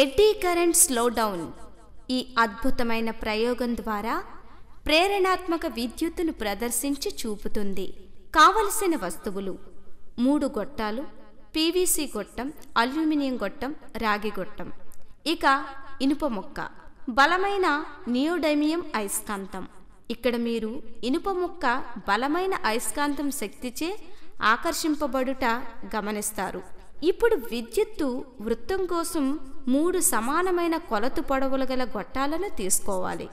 eddy current slow down ఈ అద్భుతమైన ప్రయోగం ద్వారా ప్రేరణాత్మక విద్యుత్తును ప్రదర్శించి చూపుతుంది కావలసిన వస్తువులు మూడు గొట్టాలు పీవీసీ గొట్టం అల్యూమినియం గొట్టం రాగి గొట్టం ఇక ఇనుప ముక్క బలమైన నియోడైమియం అయస్కాంతం ఇక్కడ మీరు ఇనుప ముక్క బలమైన అయస్కాంతం శక్తిచే ఆకర్షింపబడుట గమనిస్తారు ఇప్పుడు విద్యుత్తు వృత్తం కోసం మూడు సమానమైన కొలతు పొడవులు గల గొట్టాలను తీసుకోవాలి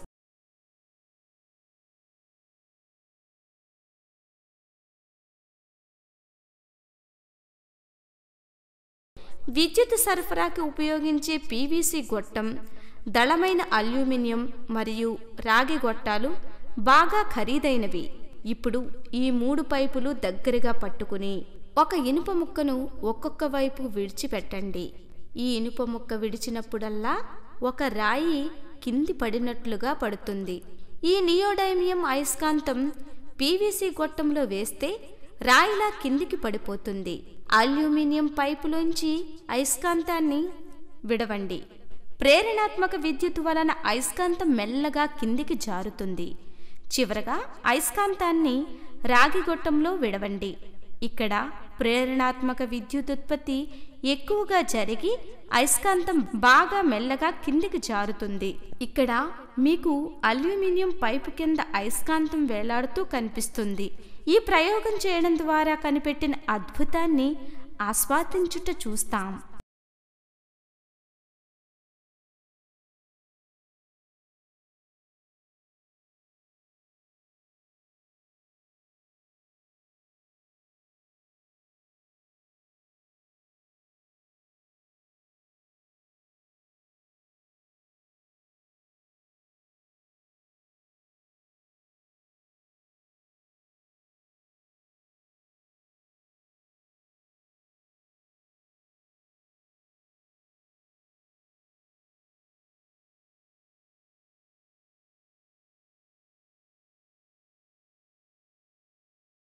విద్యుత్ సరఫరాకి ఉపయోగించే పీవీసీ గొట్టం దళమైన అల్యూమినియం మరియు రాగి గొట్టాలు బాగా ఖరీదైనవి ఇప్పుడు ఈ మూడు పైపులు దగ్గరగా పట్టుకుని ఒక ఇనుప ముక్కను ఒక్కొక్క వైపు విడిచిపెట్టండి ఈ ఇనుప ముక్క విడిచినప్పుడల్లా ఒక రాయి కింది పడినట్లుగా పడుతుంది ఈ నియోడైమియం అయస్కాంతం పీవీసీ గొట్టంలో వేస్తే రాయిలా కిందికి పడిపోతుంది అల్యూమినియం పైపులోంచి అయస్కాంతాన్ని విడవండి ప్రేరణాత్మక విద్యుత్ వలన అయస్కాంతం మెల్లగా కిందికి జారుతుంది చివరగా అయస్కాంతాన్ని రాగి గొట్టంలో విడవండి ఇక్కడ ప్రేరణాత్మక విద్యుదుత్పత్తి ఎక్కువగా జరిగి అయస్కాంతం బాగా మెల్లగా కిందికి జారుతుంది ఇక్కడ మీకు అల్యూమినియం పైపు కింద అయస్కాంతం వేలాడుతూ కనిపిస్తుంది ఈ ప్రయోగం చేయడం ద్వారా కనిపెట్టిన అద్భుతాన్ని ఆస్వాదించుట చూస్తాం